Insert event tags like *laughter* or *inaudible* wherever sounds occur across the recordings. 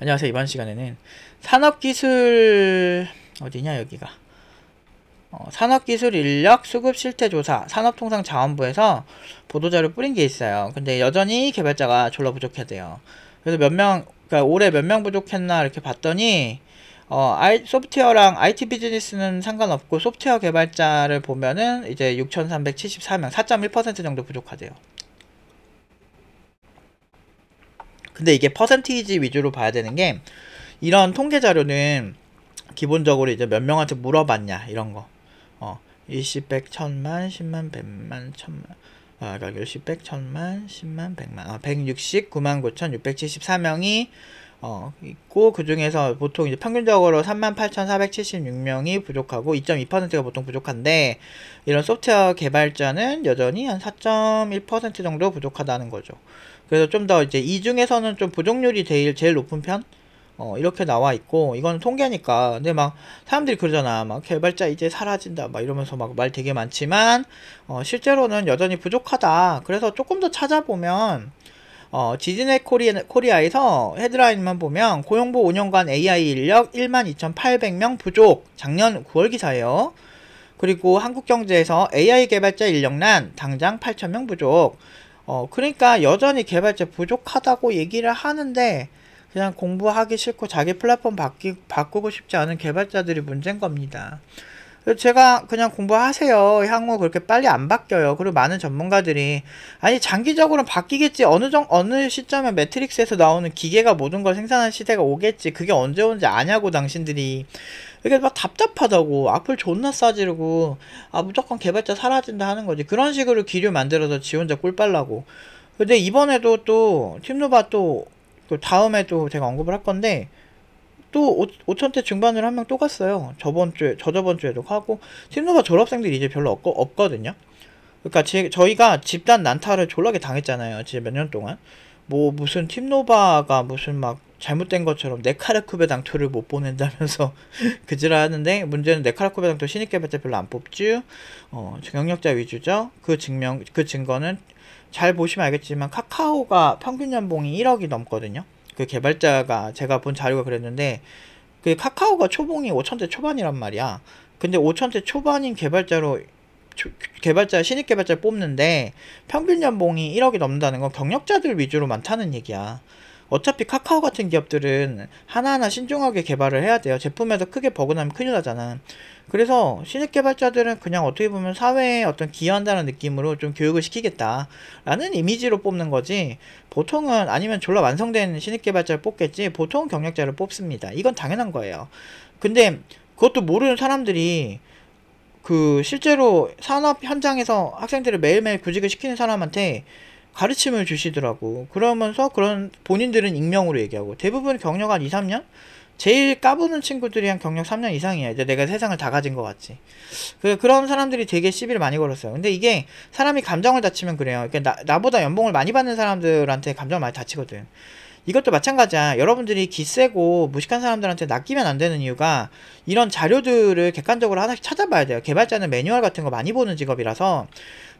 안녕하세요. 이번 시간에는 산업기술 어디냐 여기가 어, 산업기술 인력 수급 실태 조사 산업통상자원부에서 보도자료 뿌린 게 있어요. 근데 여전히 개발자가 졸라 부족하대요. 그래서 몇 명, 그러니까 올해 몇 명 부족했나 이렇게 봤더니 어, 아이, 소프트웨어랑 IT 비즈니스는 상관없고 소프트웨어 개발자를 보면은 이제 6,374명, 4.1% 정도 부족하대요. 근데 이게 퍼센티지 위주로 봐야 되는 게 이런 통계 자료는 기본적으로 이제 몇 명한테 물어봤냐 이런 거. 어. 20, 100, 1000만, 10만, 100만, 1000만. 아, 그러니까 10, 1 1000만, 10만, 100만. 아, 169만 9674명이 어, 있고 그 중에서 보통 이제 평균적으로 38,476명이 부족하고 2.2%가 보통 부족한데 이런 소프트웨어 개발자는 여전히 한 4.1% 정도 부족하다는 거죠. 그래서 좀 더 이제 이 중에서는 좀 부족률이 제일 제일 높은 편. 어, 이렇게 나와 있고, 이건 통계니까. 근데 막, 사람들이 그러잖아. 막, 개발자 이제 사라진다. 막 이러면서 막 말 되게 많지만, 어, 실제로는 여전히 부족하다. 그래서 조금 더 찾아보면, 어, 지진의 코리아, 에서 헤드라인만 보면, 고용부 5년간 AI 인력 12,800명 부족. 작년 9월 기사예요. 그리고 한국경제에서 AI 개발자 인력난 당장 8,000명 부족. 어, 그러니까 여전히 개발자 부족하다고 얘기를 하는데 그냥 공부하기 싫고 자기 플랫폼 바뀌, 바꾸고 싶지 않은 개발자들이 문제인 겁니다. 제가 그냥 공부하세요. 향후 그렇게 빨리 안 바뀌어요. 그리고 많은 전문가들이 아니 장기적으로는 바뀌겠지. 어느 정 어느 시점에 매트릭스에서 나오는 기계가 모든 걸 생산하는 시대가 오겠지. 그게 언제 온지 아냐고 당신들이 이게 그러니까 막 답답하다고 악플 존나 싸지르고 아 무조건 개발자 사라진다 하는 거지 그런 식으로 기류 만들어서 지 혼자 꿀빨라고 근데 이번에도 또 팀노바 또, 그 다음에 또 제가 언급을 할 건데 또 5, 천대 중반으로 한 명 또 갔어요. 저번 주에, 저저번 주에도 가고, 팀노바 졸업생들이 이제 별로 없, 거든요 그러니까 제, 저희가 집단 난타를 졸라게 당했잖아요. 지금 몇 년 동안. 뭐, 무슨 팀노바가 무슨 막, 잘못된 것처럼 네카르쿠베 당토를 못 보낸다면서 *laughs* 그지라 하는데 문제는 네카르쿠베 당토 신입개발 자 별로 안뽑지 어, 경력자 위주죠. 그 증명 그 증거는 잘 보시면 알겠지만 카카오가 평균 연봉이 1억이 넘거든요. 그 개발자가 제가 본 자료가 그랬는데 그 카카오가 초봉이 5천대 초반이란 말이야. 근데 5천대 초반인 개발자로 개발자 신입 개발자 뽑는데 평균 연봉이 1억이 넘는다는 건 경력자들 위주로 많다는 얘기야. 어차피 카카오 같은 기업들은 하나하나 신중하게 개발을 해야 돼요. 제품에서 크게 버그나면 큰일 나잖아. 그래서 신입 개발자들은 그냥 어떻게 보면 사회에 어떤 기여한다는 느낌으로 좀 교육을 시키겠다라는 이미지로 뽑는 거지 보통은 아니면 졸라 완성된 신입 개발자를 뽑겠지 보통 경력자를 뽑습니다. 이건 당연한 거예요. 근데 그것도 모르는 사람들이 그 실제로 산업 현장에서 학생들을 매일매일 구직을 시키는 사람한테 가르침을 주시더라고. 그러면서 그런 본인들은 익명으로 얘기하고 대부분 경력 한 2, 3년? 제일 까부는 친구들이 한 경력 3년 이상이야. 이제 내가 세상을 다 가진 것 같지. 그, 그런 사람들이 되게 시비를 많이 걸었어요. 근데 이게 사람이 감정을 다치면 그래요. 그러니까 나, 나보다 연봉을 많이 받는 사람들한테 감정을 많이 다치거든. 이것도 마찬가지야. 여러분들이 기세고 무식한 사람들한테 낚이면 안 되는 이유가 이런 자료들을 객관적으로 하나씩 찾아봐야 돼요. 개발자는 매뉴얼 같은 거 많이 보는 직업이라서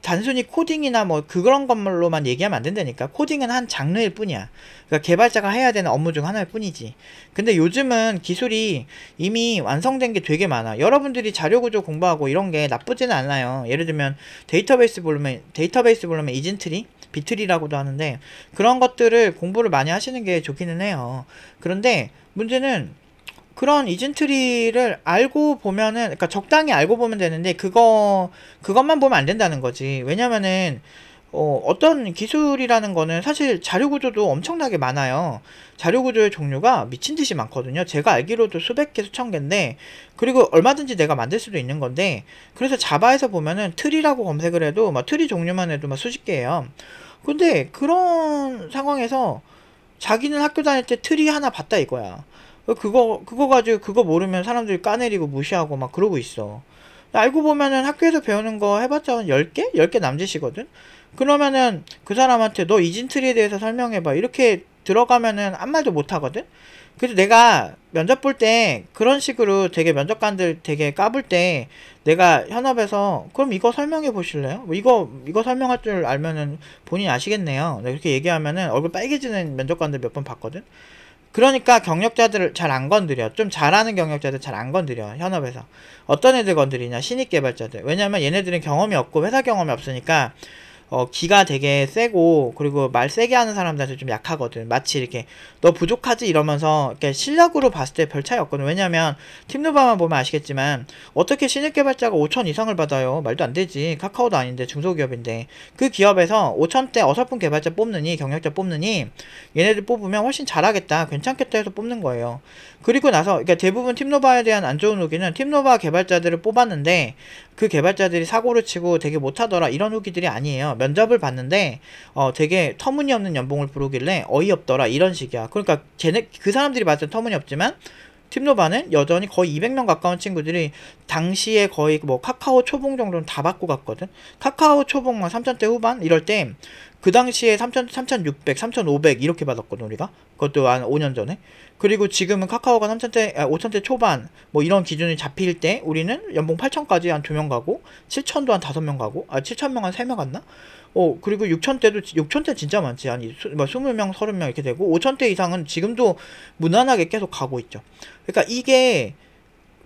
단순히 코딩이나 뭐 그런 것만로만 얘기하면 안 된다니까 코딩은 한 장르일 뿐이야 그러니까 개발자가 해야 되는 업무 중 하나일 뿐이지 근데 요즘은 기술이 이미 완성된 게 되게 많아 여러분들이 자료구조 공부하고 이런 게 나쁘지는 않아요 예를 들면 데이터베이스 보면 데이터베이스 보면 이진트리 비틀이라고도 하는데 그런 것들을 공부를 많이 하시는 게 좋기는 해요. 그런데 문제는 그런 이진트리를 알고 보면은 그러니까 적당히 알고 보면 되는데 그거 그것만 보면 안 된다는 거지. 왜냐면은 어, 어떤 기술이라는 거는 사실 자료구조도 엄청나게 많아요. 자료구조의 종류가 미친 듯이 많거든요. 제가 알기로도 수백 개, 수천 개인데, 그리고 얼마든지 내가 만들 수도 있는 건데, 그래서 자바에서 보면은 트리라고 검색을 해도, 막 트리 종류만 해도 막 수십 개예요. 근데 그런 상황에서 자기는 학교 다닐 때 트리 하나 봤다 이거야. 그거, 그거 가지고 그거 모르면 사람들이 까내리고 무시하고 막 그러고 있어. 알고 보면은 학교에서 배우는 거 해봤자 10개? 10개 남짓이거든? 그러면은 그 사람한테 너 이진트리에 대해서 설명해봐. 이렇게 들어가면은 아무 말도 못하거든? 그래서 내가 면접 볼 때 그런 식으로 되게 면접관들 되게 까불 때 내가 현업에서 그럼 이거 설명해 보실래요? 뭐 이거 이거 설명할 줄 알면은 본인 아시겠네요. 이렇게 얘기하면은 얼굴 빨개지는 면접관들 몇 번 봤거든. 그러니까 경력자들을 잘 안 건드려. 좀 잘하는 경력자들 잘 안 건드려. 현업에서 어떤 애들 건드리냐 신입 개발자들. 왜냐면 얘네들은 경험이 없고 회사 경험이 없으니까 어, 기가 되게 세고 그리고 말 세게 하는 사람들한테 좀 약하거든. 마치 이렇게 너 부족하지 이러면서 이렇게 실력으로 봤을 때 별 차이 없거든. 왜냐면 팀노바만 보면 아시겠지만 어떻게 신입 개발자가 5천 이상을 받아요? 말도 안 되지. 카카오도 아닌데 중소기업인데 그 기업에서 5천대 어설픈 개발자 뽑느니 경력자 뽑느니 얘네들 뽑으면 훨씬 잘하겠다, 괜찮겠다 해서 뽑는 거예요. 그리고 나서 그러니까 대부분 팀노바에 대한 안 좋은 후기는 팀노바 개발자들을 뽑았는데 그 개발자들이 사고를 치고 되게 못하더라 이런 후기들이 아니에요. 면접을 봤는데 어 되게 터무니없는 연봉을 부르길래 어이없더라 이런 식이야. 그러니까 쟤네 그 사람들이 봤을 때 터무니없지만 팀노바는 여전히 거의 200명 가까운 친구들이 당시에 거의 뭐 카카오 초봉 정도는 다 받고 갔거든. 카카오 초봉만 3,000대 후반 이럴 때 그 당시에 3,000, 3,600, 3,500 이렇게 받았거든 우리가. 그것도 한 5년 전에. 그리고 지금은 카카오가 3,000대, 아, 5,000대 초반 뭐 이런 기준이 잡힐 때 우리는 연봉 8,000까지 한 2명 가고 7,000도 한 5명 가고 아 7,000명 한 3명 갔나? 어, 그리고 6천대도 6천대 진짜 많지. 아니, 20명, 30명 이렇게 되고 5천대 이상은 지금도 무난하게 계속 가고 있죠. 그러니까 이게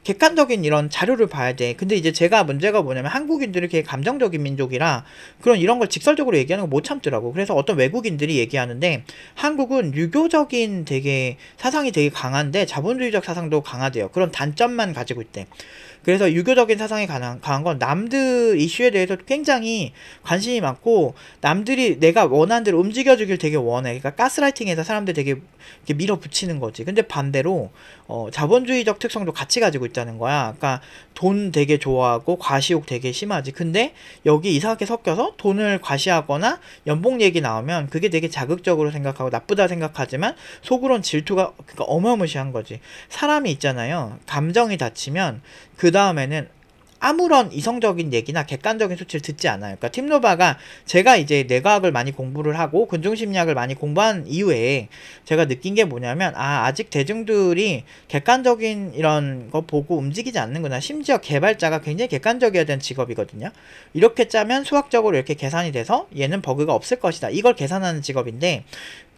객관적인 이런 자료를 봐야 돼. 근데 이제 제가 문제가 뭐냐면 한국인들이 이렇게 감정적인 민족이라 그런 이런 걸 직설적으로 얘기하는 거 못 참더라고. 그래서 어떤 외국인들이 얘기하는데 한국은 유교적인 되게 사상이 되게 강한데 자본주의적 사상도 강화돼요. 그런 단점만 가지고 있대. 그래서 유교적인 사상이 강한, 강한 건 남들 이슈에 대해서 굉장히 관심이 많고 남들이 내가 원하는 대로 움직여주길 되게 원해. 그러니까 가스라이팅에서 사람들 되게 이렇게 밀어붙이는 거지. 근데 반대로 어, 자본주의적 특성도 같이 가지고 있다는 거야. 그러니까 돈 되게 좋아하고 과시욕 되게 심하지. 근데 여기 이상하게 섞여서 돈을 과시하거나 연봉 얘기 나오면 그게 되게 자극적으로 생각하고 나쁘다 생각하지만 속으론 질투가 그러니까 어마무시한 거지. 사람이 있잖아요. 감정이 다치면 그그 다음에는 아무런 이성적인 얘기나 객관적인 수치를 듣지 않아요. 그러니까 팀노바가 제가 이제 뇌과학을 많이 공부를 하고 근중심리학을 많이 공부한 이후에 제가 느낀 게 뭐냐면 아 아직 대중들이 객관적인 이런 거 보고 움직이지 않는구나. 심지어 개발자가 굉장히 객관적이어야 되는 직업이거든요. 이렇게 짜면 수학적으로 이렇게 계산이 돼서 얘는 버그가 없을 것이다. 이걸 계산하는 직업인데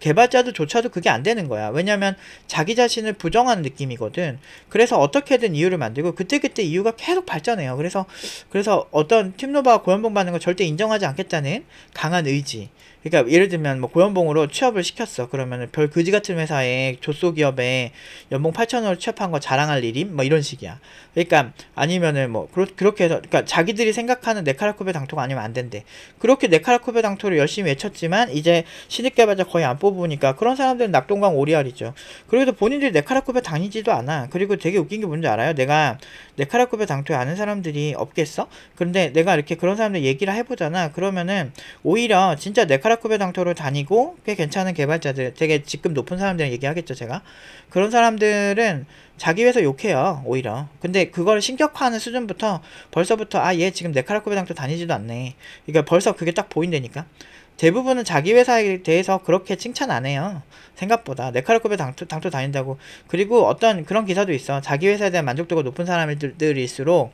개발자도조차도 그게 안 되는 거야. 왜냐면 자기 자신을 부정하는 느낌이거든. 그래서 어떻게든 이유를 만들고 그때그때 이유가 계속 발전해요. 그래서 그래서 어떤 팀노바 고연봉 받는 걸 절대 인정하지 않겠다는 강한 의지 그러니까 예를 들면 뭐 고연봉으로 취업을 시켰어. 그러면 별 그지 같은 회사에 조소 기업에 연봉 8천 원을 취업한 거 자랑할 일임? 뭐 이런 식이야. 그러니까 아니면은 뭐 그렇, 그렇게 해서 그러니까 자기들이 생각하는 네카라쿠베 당토가 아니면 안 된대. 그렇게 네카라쿠베 당토를 열심히 외쳤지만 이제 신입 개발자 거의 안 뽑으니까 그런 사람들은 낙동강 오리알이죠. 그리고 본인들이 네카라쿠베 다니지도 않아. 그리고 되게 웃긴 게 뭔지 알아요? 내가 네카라쿠베 당토에 아는 사람들이 없겠어? 그런데 내가 이렇게 그런 사람들 얘기를 해보잖아. 그러면은 오히려 진짜 네카라 베 파라쿠베 당토로 다니고 꽤 괜찮은 개발자들 되게 지금 높은 사람들 얘기하겠죠 제가 그런 사람들은 자기 회사 욕해요 오히려 근데 그걸 신격화하는 수준부터 벌써부터 아 얘 지금 내 카라쿠베 당토 다니지도 않네 그러니까 벌써 그게 딱 보인다니까 대부분은 자기 회사에 대해서 그렇게 칭찬 안 해요. 생각보다 네카르급에 당토, 당토 다닌다고 그리고 어떤 그런 기사도 있어 자기 회사에 대한 만족도가 높은 사람들일수록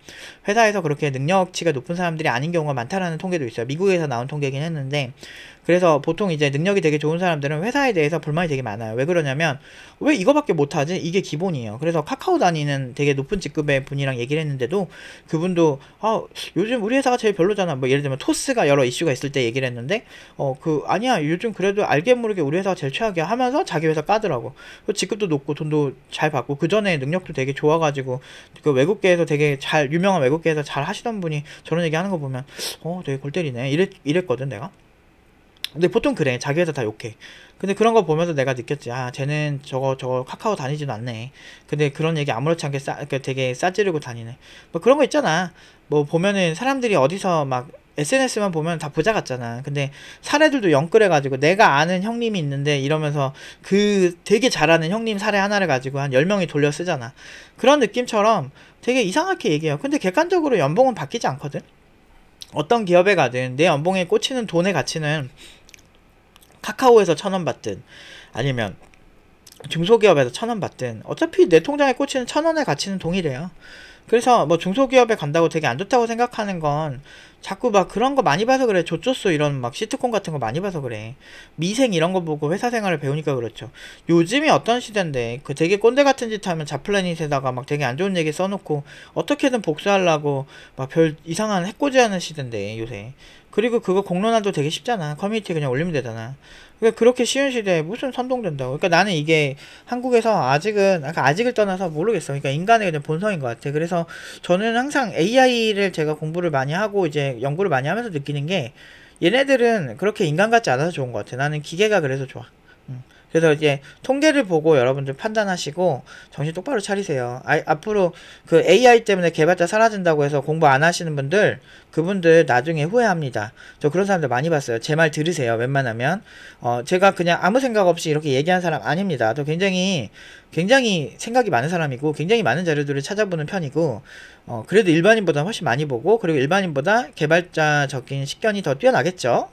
회사에서 그렇게 능력치가 높은 사람들이 아닌 경우가 많다라는 통계도 있어요 미국에서 나온 통계긴 했는데 그래서 보통 이제 능력이 되게 좋은 사람들은 회사에 대해서 불만이 되게 많아요 왜 그러냐면 왜 이거밖에 못하지 이게 기본이에요 그래서 카카오 다니는 되게 높은 직급의 분이랑 얘기를 했는데도 그분도 아 요즘 우리 회사가 제일 별로잖아 뭐 예를 들면 토스가 여러 이슈가 있을 때 얘기를 했는데 어그 아니야 요즘 그래도 알게 모르게 우리 회사가 제일 최악이야 하면서 자기 회사 까더라고 그 직급도 높고 돈도 잘 받고 그 전에 능력도 되게 좋아가지고 그 외국계에서 되게 잘 유명한 외국계에서 잘 하시던 분이 저런 얘기 하는 거 보면 어 되게 골 때리네 이랬, 이랬거든 내가 근데 보통 그래 자기 회사 다 욕해 근데 그런 거 보면서 내가 느꼈지 아 쟤는 저거 저거 카카오 다니진 않네 근데 그런 얘기 아무렇지 않게 싸, 그 되게 싸지르고 다니네 뭐 그런 거 있잖아 뭐 보면은 사람들이 어디서 막 SNS만 보면 다 부자 같잖아. 근데 사례들도 연끌해가지고 내가 아는 형님이 있는데 이러면서 그 되게 잘하는 형님 사례 하나를 가지고 한 10명이 돌려 쓰잖아. 그런 느낌처럼 되게 이상하게 얘기해요. 근데 객관적으로 연봉은 바뀌지 않거든? 어떤 기업에 가든 내 연봉에 꽂히는 돈의 가치는 카카오에서 천원 받든 아니면 중소기업에서 천원 받든 어차피 내 통장에 꽂히는 천 원의 가치는 동일해요. 그래서 뭐 중소기업에 간다고 되게 안 좋다고 생각하는 건 자꾸 막 그런 거 많이 봐서 그래. 조조스 이런 막 시트콤 같은 거 많이 봐서 그래. 미생 이런 거 보고 회사 생활을 배우니까 그렇죠. 요즘이 어떤 시대인데 그 되게 꼰대 같은 짓 하면 자플래닛에다가 막 되게 안 좋은 얘기 써놓고 어떻게든 복수하려고 막 별 이상한 해코지하는 시대인데 요새. 그리고 그거 공론화도 되게 쉽잖아. 커뮤니티 그냥 올리면 되잖아. 그러니까 그렇게 쉬운 시대에 무슨 선동된다고. 그러니까 나는 이게 한국에서 아직은, 아, 그러니까 아직을 떠나서 모르겠어. 그러니까 인간의 그냥 본성인 것 같아. 그래서 저는 항상 AI를 제가 공부를 많이 하고 이제 연구를 많이 하면서 느끼는 게 얘네들은 그렇게 인간 같지 않아서 좋은 것 같아. 나는 기계가 그래서 좋아. 그래서 이제 통계를 보고 여러분들 판단하시고 정신 똑바로 차리세요. 아, 앞으로 그 AI 때문에 개발자 사라진다고 해서 공부 안 하시는 분들 그분들 나중에 후회합니다. 저 그런 사람들 많이 봤어요. 제 말 들으세요. 웬만하면 어, 제가 그냥 아무 생각 없이 이렇게 얘기한 사람 아닙니다. 저 굉장히 굉장히 생각이 많은 사람이고 굉장히 많은 자료들을 찾아보는 편이고 어, 그래도 일반인보다 훨씬 많이 보고 그리고 일반인보다 개발자적인 식견이 더 뛰어나겠죠.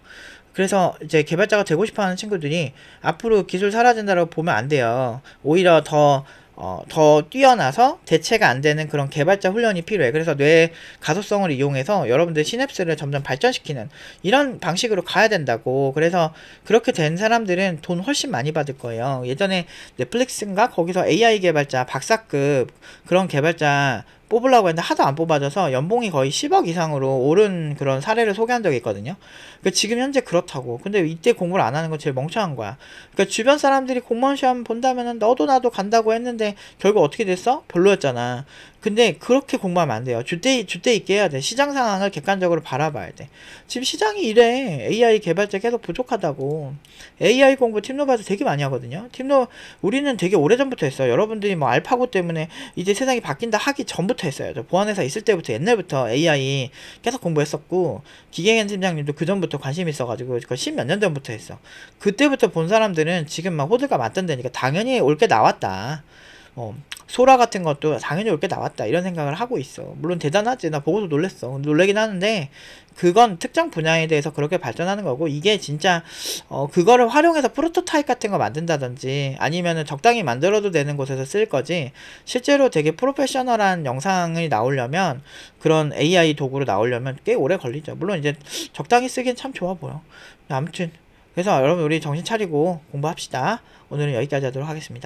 그래서 이제 개발자가 되고 싶어하는 친구들이 앞으로 기술 사라진다고 보면 안 돼요. 오히려 더 어, 더 뛰어나서 대체가 안 되는 그런 개발자 훈련이 필요해. 그래서 뇌의 가소성을 이용해서 여러분들 시냅스를 점점 발전시키는 이런 방식으로 가야 된다고. 그래서 그렇게 된 사람들은 돈 훨씬 많이 받을 거예요. 예전에 넷플릭스인가 거기서 AI 개발자 박사급 그런 개발자 뽑으려고 했는데 하도 안 뽑아져서 연봉이 거의 10억 이상으로 오른 그런 사례를 소개한 적이 있거든요. 그러니까 지금 현재 그렇다고. 근데 이때 공부를 안 하는 건 제일 멍청한 거야. 그러니까 주변 사람들이 공무원 시험 본다면은 너도 나도 간다고 했는데 결국 어떻게 됐어? 별로였잖아. 근데 그렇게 공부하면 안 돼요. 주때 주때 있게 해야 돼. 시장 상황을 객관적으로 바라봐야 돼. 지금 시장이 이래. AI 개발자 계속 부족하다고. AI 공부 팀노바도 되게 많이 하거든요. 팀노 우리는 되게 오래전부터 했어요. 여러분들이 뭐 알파고 때문에 이제 세상이 바뀐다 하기 전부터 했어요. 저 보안회사 있을 때부터 옛날부터 AI 계속 공부했었고 기계엔 팀장님도 그 전부터 관심 있어 가지고 그 십몇 년 전부터 했어. 그때부터 본 사람들은 지금 막호드가 맞던 데니까 당연히 올 게 나왔다. 어, 소라 같은 것도 당연히 올게 나왔다 이런 생각을 하고 있어 물론 대단하지 나 보고도 놀랬어 놀래긴 하는데 그건 특정 분야에 대해서 그렇게 발전하는 거고 이게 진짜 어, 그거를 활용해서 프로토타입 같은 거 만든다든지 아니면은 적당히 만들어도 되는 곳에서 쓸 거지 실제로 되게 프로페셔널한 영상이 나오려면 그런 AI 도구로 나오려면 꽤 오래 걸리죠 물론 이제 적당히 쓰긴 참 좋아 보여 아무튼 그래서 여러분 우리 정신 차리고 공부합시다 오늘은 여기까지 하도록 하겠습니다